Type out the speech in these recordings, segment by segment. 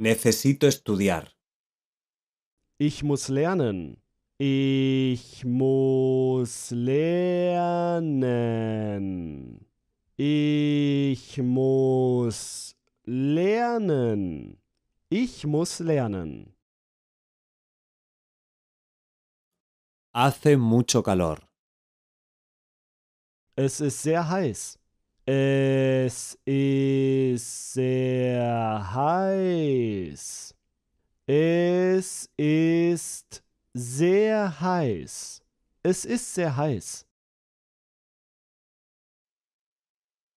Necesito estudiar. Ich muss lernen. Ich muss lernen. Ich muss lernen. Ich muss lernen. Hace mucho calor. Es ist sehr heiß. Es ist sehr heiß. Es ist sehr heiß. Es ist sehr heiß.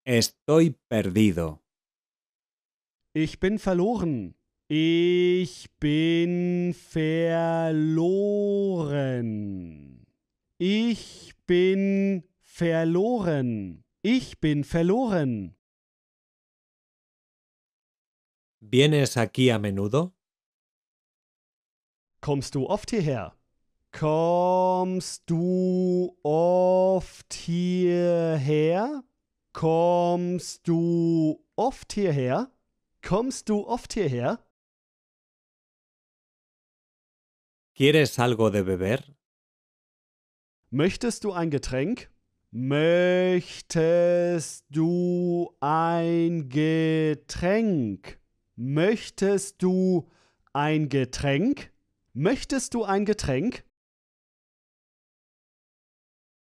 Estoy perdido. Ich bin verloren. Ich bin verloren. Ich bin verloren. Ich bin verloren. ¿Vienes aquí a menudo? Kommst du oft hierher? Kommst du oft hierher? Kommst du oft hierher? Kommst du oft hierher? ¿Quieres algo de beber? Möchtest du ein Getränk? Möchtest du ein Getränk? Möchtest du ein Getränk? Möchtest du ein Getränk?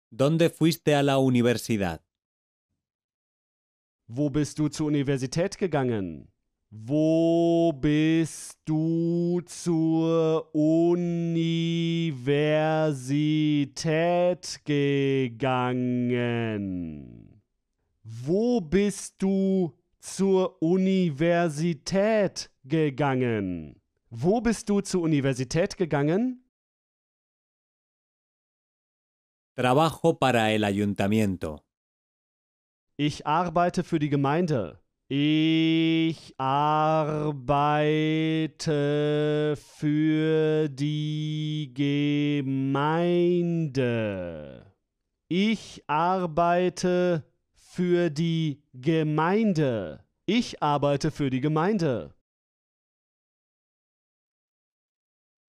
Donde fuiste a la universidad? Wo bist du zur Universität gegangen? Wo bist du zur Universität gegangen? Wo bist du zur Universität gegangen? Wo bist du zur Universität gegangen? Trabajo para el ayuntamiento. Ich arbeite für die Gemeinde. Ich arbeite für die Gemeinde. Ich arbeite für die Gemeinde. Ich arbeite für die Gemeinde.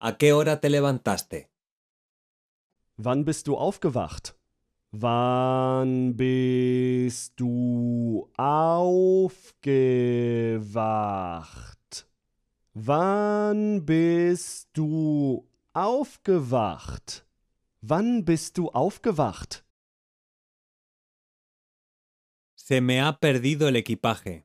¿A qué hora te levantaste? Wann bist du aufgewacht? Wann bist du aufgewacht? Wann bist du aufgewacht? Wann bist du aufgewacht? Se me ha perdido el equipaje.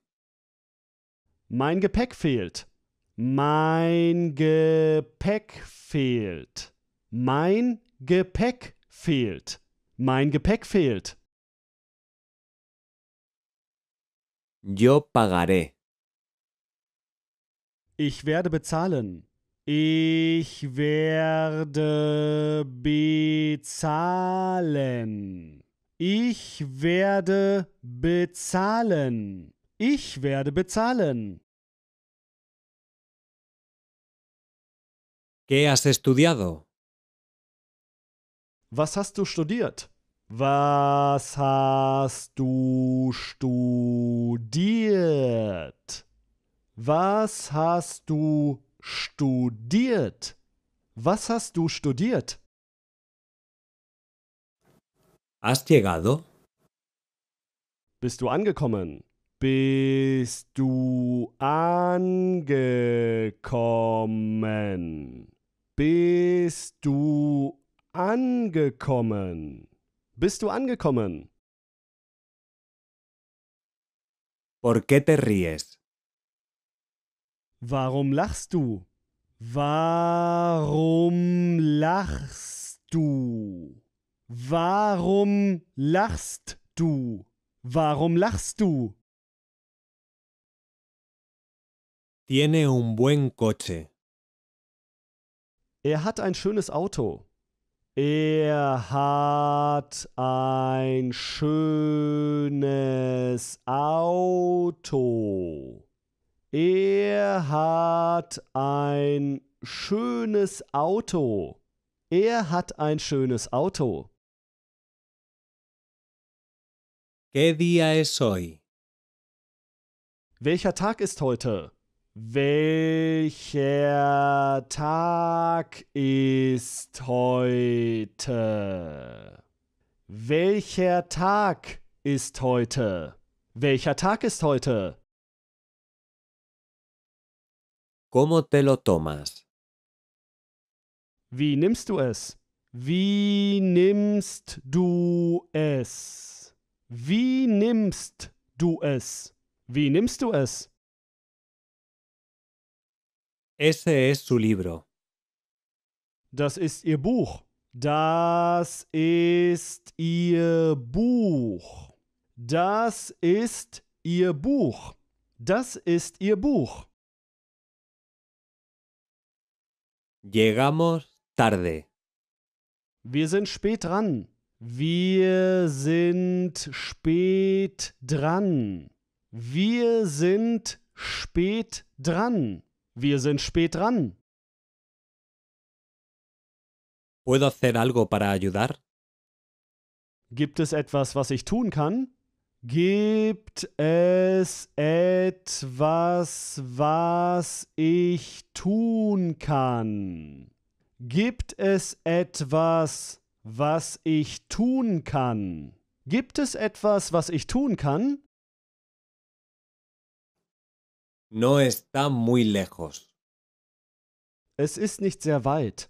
Mein Gepäck fehlt. Mein Gepäck fehlt. Mein Gepäck fehlt. Mein Gepäck fehlt. Yo pagaré. Ich werde bezahlen. Ich werde bezahlen. Ich werde bezahlen. Ich werde bezahlen. ¿Qué has estudiado? Was hast du studiert? Was hast du studiert? Was hast du studiert? Was hast du studiert? ¿Has llegado? Bist du angekommen? Bist du angekommen? Bist du angekommen? Bist du angekommen? ¿Por qué te ríes? Warum lachst du? Warum lachst du? Warum lachst du? Warum lachst du? Tiene un buen coche. Er hat ein schönes Auto. Er hat ein schönes Auto. Er hat ein schönes Auto. Er hat ein schönes Auto. ¿Qué día es hoy? Welcher Tag ist heute? Welcher Tag ist heute? Welcher Tag ist heute? Welcher Tag ist heute? ¿Cómo te lo tomas? Wie nimmst du es? Wie nimmst du es? Wie nimmst du es? Wie nimmst du es? Ese es su libro. Das ist ihr Buch. Das ist ihr Buch. Das ist ihr Buch. Das ist ihr Buch. Llegamos tarde. Wir sind spät dran. Wir sind spät dran. Wir sind spät dran. Wir sind spät dran. ¿Puedo hacer algo para ayudar? Gibt es etwas, was ich tun kann? Gibt es etwas, was ich tun kann? Gibt es etwas, was ich tun kann? Gibt es etwas, was ich tun kann? no está muy lejos. Es ist nicht sehr weit.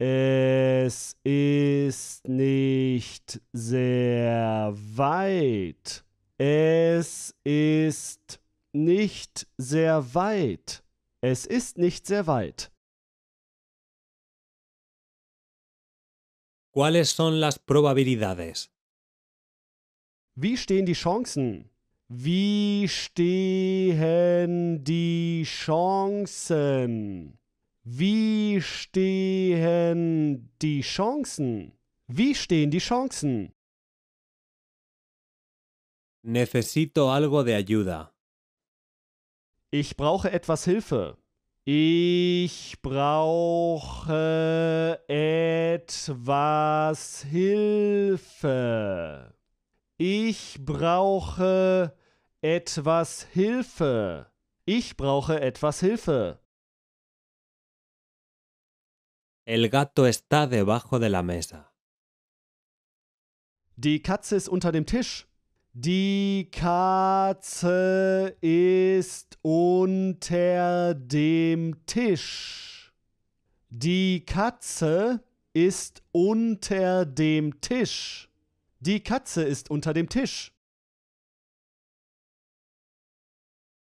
Es ist nicht sehr weit. Es ist nicht sehr weit. Es ist nicht sehr weit. ¿Cuáles son las probabilidades? Wie stehen die Chancen? Wie stehen die Chancen? Wie stehen die Chancen? Wie stehen die Chancen? Necesito algo de ayuda. Ich brauche etwas Hilfe. Ich brauche etwas Hilfe. Ich brauche etwas Hilfe. Ich brauche etwas Hilfe. El gato está debajo de la mesa. Die Katze ist unter dem Tisch. Die Katze ist unter dem Tisch. Die Katze ist unter dem Tisch. Die Katze ist unter dem Tisch.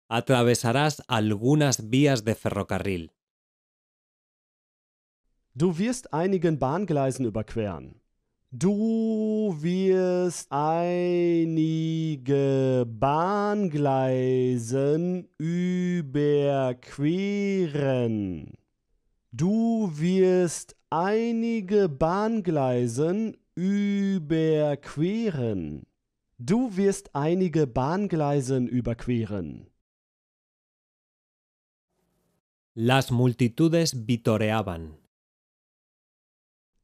Atravesarás algunas vías de ferrocarril. Du wirst einigen Bahngleisen überqueren. Du wirst einige Bahngleisen überqueren. Du wirst einige Bahngleisen überqueren. Du wirst einige Bahngleisen überqueren. Las multitudes vitoreaban.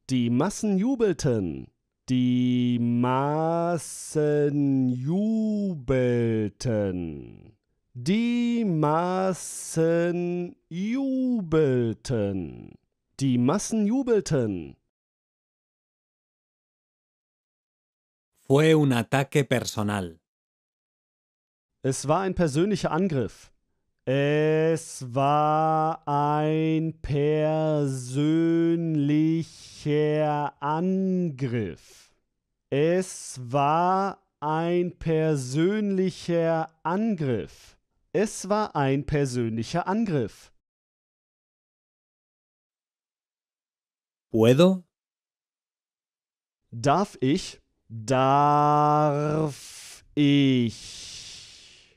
Die Massen jubelten. Die Massen jubelten. Die Massen jubelten. Die Massen jubelten. Fue un ataque personal. Es war ein persönlicher Angriff. Es war ein persönlicher Angriff. Es war ein persönlicher Angriff. Es war ein persönlicher Angriff. ¿Puedo? Darf ich? Darf ich?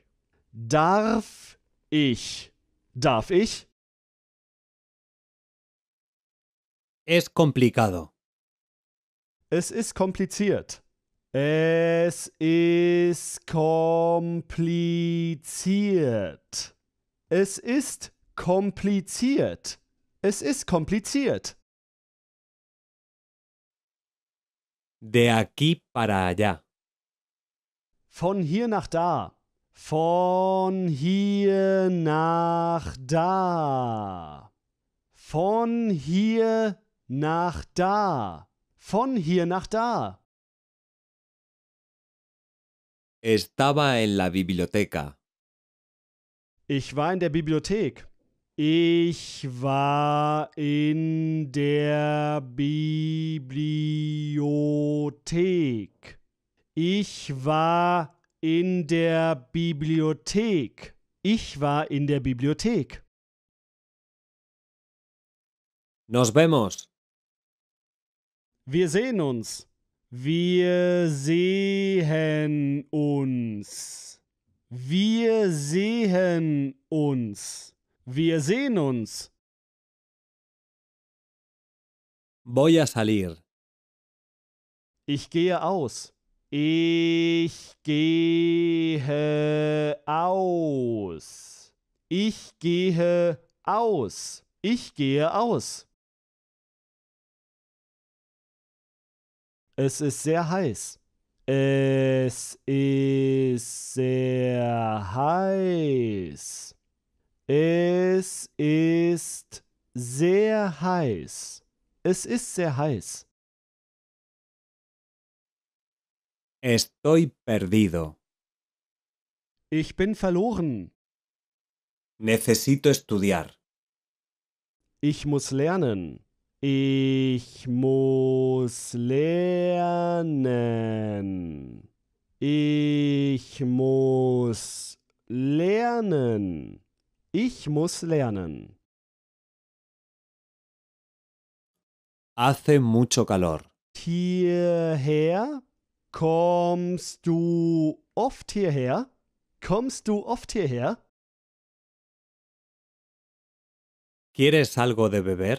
Darf ich? Darf ich? Es complicado. Es ist kompliziert. Es ist kompliziert. Es ist kompliziert. Es ist kompliziert. De aquí para allá. Von hier nach da. Von hier nach da. Von hier nach da. Von hier nach da. Estaba en la biblioteca. Ich war in der Bibliothek. Ich war in der Bibliothek. Ich war in der Bibliothek. Ich war in der Bibliothek. Nos vemos. Wir sehen uns. Wir sehen uns. Wir sehen uns. Wir sehen uns. Voy a salir. Ich gehe aus. Ich gehe aus. Ich gehe aus. Ich gehe aus. Es ist sehr heiß. Es ist sehr heiß. Es ist sehr heiß. Es ist sehr heiß. Estoy perdido. Ich bin verloren. Necesito estudiar. Ich muss lernen. Ich muss lernen. Ich muss lernen. Ich muss lernen. Hace mucho calor. Hierher kommst du oft hierher? Kommst du oft hierher? ¿Quieres algo de beber?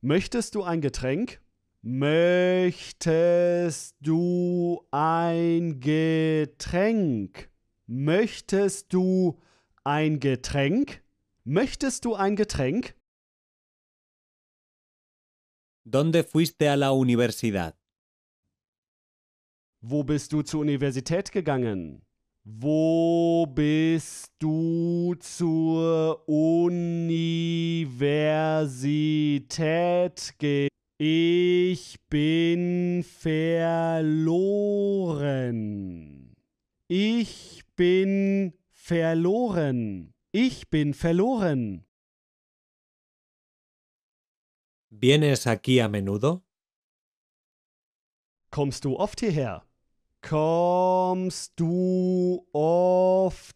Möchtest du ein Getränk? Möchtest du ein Getränk? Möchtest du ein Getränk? ein Getränk? Möchtest du ein Getränk? Donde fuiste a la universidad? Wo bist du zur Universität gegangen? Wo bist du zur Universität gegangen? Ich bin verloren. Ich bin verloren verloren. Ich bin verloren. ¿Vienes aquí a menudo? Kommst du oft hierher? Kommst du oft